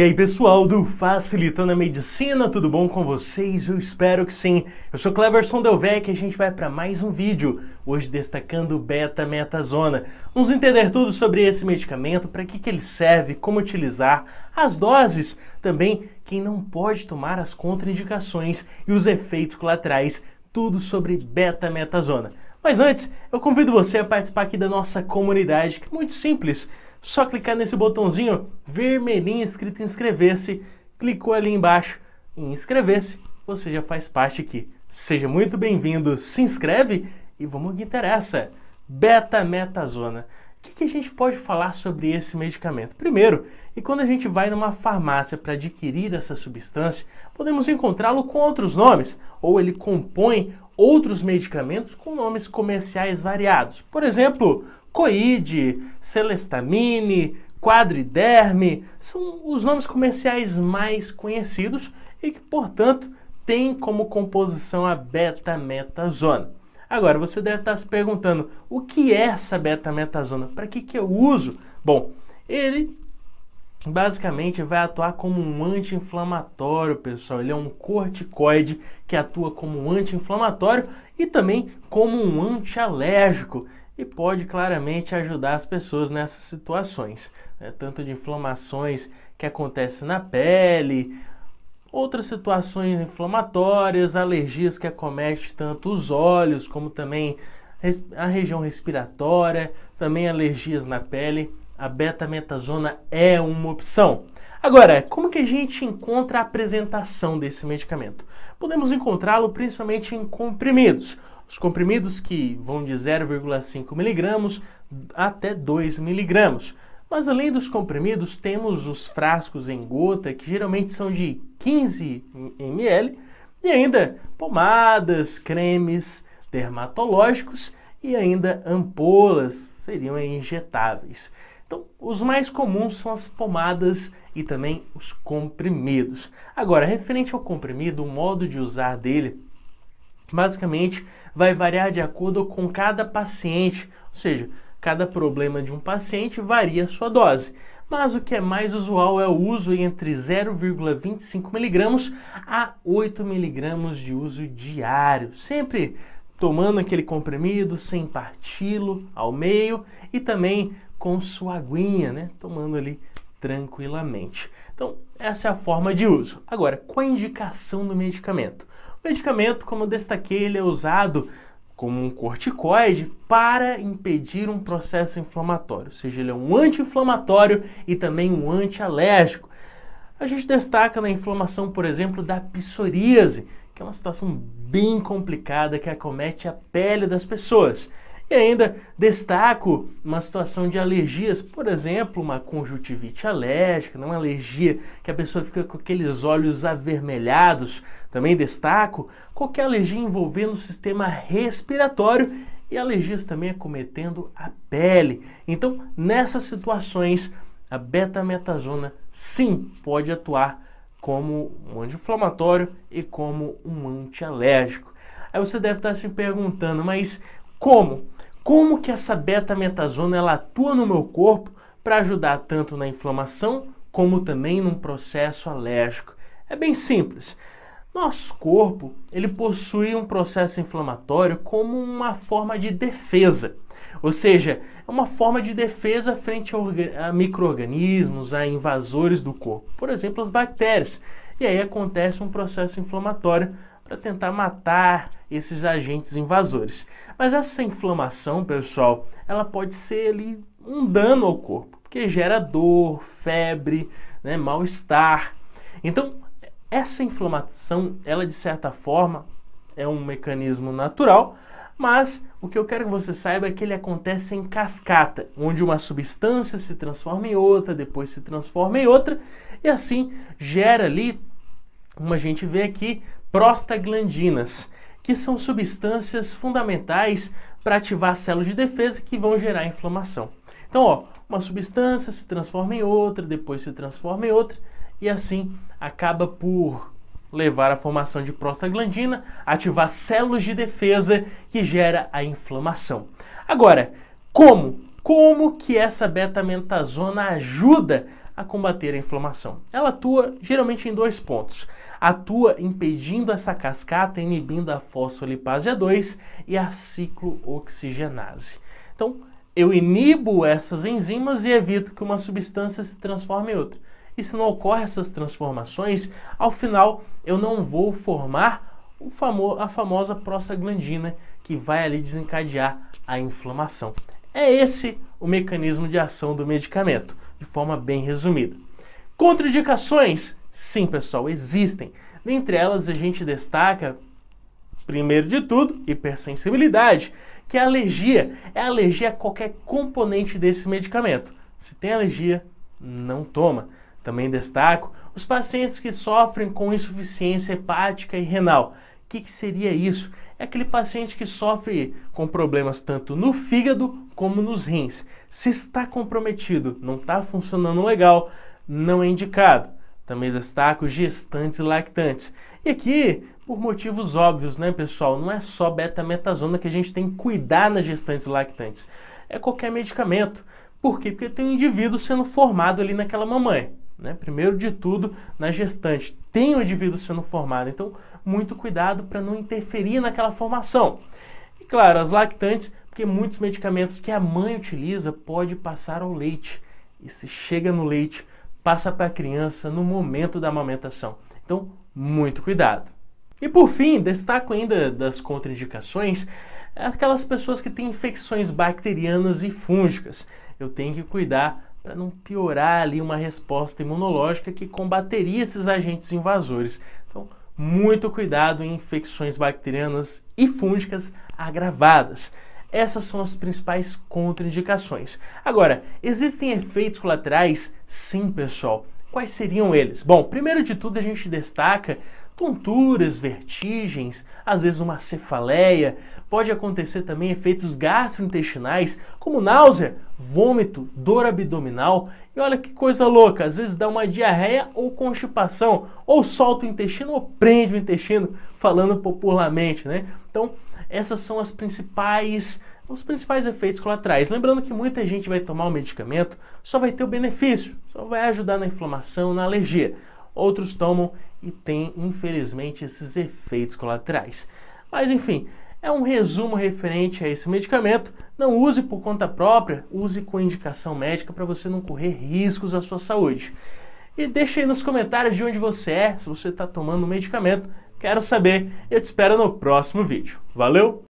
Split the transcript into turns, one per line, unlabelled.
E aí, pessoal do Facilitando a Medicina, tudo bom com vocês? Eu espero que sim. Eu sou Cleverson Delvec e a gente vai para mais um vídeo, hoje destacando beta-metazona. Vamos entender tudo sobre esse medicamento, para que, que ele serve, como utilizar, as doses, também quem não pode tomar as contraindicações e os efeitos colaterais, tudo sobre beta-metazona. Mas antes, eu convido você a participar aqui da nossa comunidade, que é muito simples só clicar nesse botãozinho vermelhinho escrito inscrever-se, clicou ali embaixo em inscrever-se, você já faz parte aqui. Seja muito bem-vindo, se inscreve e vamos ao que interessa. Beta Metazona. O que, que, a gente pode falar sobre esse medicamento? Primeiro, e quando a gente vai numa farmácia para adquirir essa substância, podemos encontrá-lo com outros nomes, ou ele compõe outros medicamentos com nomes comerciais variados. Por exemplo, Coide, Celestamine, Quadriderme, são os nomes comerciais mais conhecidos e que, portanto, tem como composição a beta-metazona. Agora, você deve estar se perguntando, o que é essa beta-metazona? Para que, que eu uso? Bom, ele basicamente vai atuar como um anti-inflamatório, pessoal. Ele é um corticoide que atua como um anti-inflamatório e também como um antialérgico e pode claramente ajudar as pessoas nessas situações, né? tanto de inflamações que acontecem na pele, outras situações inflamatórias, alergias que acometem tanto os olhos como também a região respiratória, também alergias na pele. A betametasona é uma opção. Agora, como que a gente encontra a apresentação desse medicamento? Podemos encontrá-lo principalmente em comprimidos. Os comprimidos que vão de 0,5 miligramos até 2 miligramos. Mas além dos comprimidos, temos os frascos em gota, que geralmente são de 15 ml, e ainda pomadas, cremes dermatológicos e ainda ampolas seriam injetáveis. Então, os mais comuns são as pomadas e também os comprimidos. Agora, referente ao comprimido, o modo de usar dele basicamente vai variar de acordo com cada paciente, ou seja, cada problema de um paciente varia a sua dose. Mas o que é mais usual é o uso entre 0,25 miligramos a 8 miligramos de uso diário, sempre tomando aquele comprimido sem parti-lo ao meio e também com sua aguinha, né? Tomando ali tranquilamente. Então, essa é a forma de uso. Agora, com a indicação do medicamento? O medicamento, como eu destaquei, ele é usado como um corticoide para impedir um processo inflamatório, ou seja, ele é um anti-inflamatório e também um anti-alérgico. A gente destaca na inflamação, por exemplo, da psoríase, que é uma situação bem complicada que acomete a pele das pessoas. E ainda destaco uma situação de alergias, por exemplo, uma conjuntivite alérgica, né, uma alergia que a pessoa fica com aqueles olhos avermelhados. Também destaco qualquer alergia envolvendo o sistema respiratório e alergias também acometendo a pele. Então, nessas situações, a betametasona sim pode atuar como um anti-inflamatório e como um antialérgico. Aí você deve estar se perguntando, mas como? como que essa beta metazona ela atua no meu corpo para ajudar tanto na inflamação como também num processo alérgico. É bem simples. Nosso corpo, ele possui um processo inflamatório como uma forma de defesa. Ou seja, é uma forma de defesa frente a, a micro-organismos, a invasores do corpo, por exemplo, as bactérias. E aí acontece um processo inflamatório para tentar matar esses agentes invasores. Mas essa inflamação, pessoal, ela pode ser ali um dano ao corpo, porque gera dor, febre, né, mal-estar. Então, essa inflamação, ela de certa forma é um mecanismo natural, mas o que eu quero que você saiba é que ele acontece em cascata, onde uma substância se transforma em outra, depois se transforma em outra, e assim gera ali, como a gente vê aqui, prostaglandinas, que são substâncias fundamentais para ativar células de defesa que vão gerar inflamação. Então, ó, uma substância se transforma em outra, depois se transforma em outra, e assim acaba por levar à formação de prostaglandina, ativar células de defesa que gera a inflamação. Agora, como? Como que essa betamentazona ajuda a combater a inflamação. Ela atua geralmente em dois pontos. Atua impedindo essa cascata, inibindo a fosfolipase A2 e a ciclooxigenase. Então, eu inibo essas enzimas e evito que uma substância se transforme em outra. E se não ocorrem essas transformações, ao final eu não vou formar famo a famosa prostaglandina que vai ali desencadear a inflamação. É esse o mecanismo de ação do medicamento de forma bem resumida. Contraindicações? Sim, pessoal, existem. Dentre elas, a gente destaca, primeiro de tudo, hipersensibilidade, que é alergia. É alergia a qualquer componente desse medicamento. Se tem alergia, não toma. Também destaco os pacientes que sofrem com insuficiência hepática e renal que, que seria isso? É aquele paciente que sofre com problemas tanto no fígado como nos rins. Se está comprometido, não está funcionando legal, não é indicado. Também destaco gestantes lactantes. E aqui, por motivos óbvios, né, pessoal? Não é só beta metazona que a gente tem que cuidar nas gestantes lactantes. É qualquer medicamento. Por quê? Porque tem um indivíduo sendo formado ali naquela mamãe. Né? Primeiro de tudo, na gestante. Tem o indivíduo sendo formado, então muito cuidado para não interferir naquela formação. E claro, as lactantes, porque muitos medicamentos que a mãe utiliza pode passar ao leite. E se chega no leite, passa para a criança no momento da amamentação. Então, muito cuidado. E por fim, destaco ainda das contraindicações aquelas pessoas que têm infecções bacterianas e fúngicas. Eu tenho que cuidar para não piorar ali uma resposta imunológica que combateria esses agentes invasores. Então, muito cuidado em infecções bacterianas e fúngicas agravadas. Essas são as principais contraindicações. Agora, existem efeitos colaterais? Sim, pessoal. Quais seriam eles? Bom, primeiro de tudo a gente destaca tonturas, vertigens, às vezes uma cefaleia. Pode acontecer também efeitos gastrointestinais, como náusea, vômito, dor abdominal. E olha que coisa louca, às vezes dá uma diarreia ou constipação, ou solta o intestino ou prende o intestino, falando popularmente, né? Então, essas são as principais os principais efeitos colaterais. Lembrando que muita gente vai tomar o medicamento, só vai ter o benefício, só vai ajudar na inflamação, na alergia outros tomam e tem, infelizmente, esses efeitos colaterais. Mas enfim, é um resumo referente a esse medicamento. Não use por conta própria, use com indicação médica para você não correr riscos à sua saúde. E deixa aí nos comentários de onde você é, se você está tomando o medicamento. Quero saber. Eu te espero no próximo vídeo. Valeu!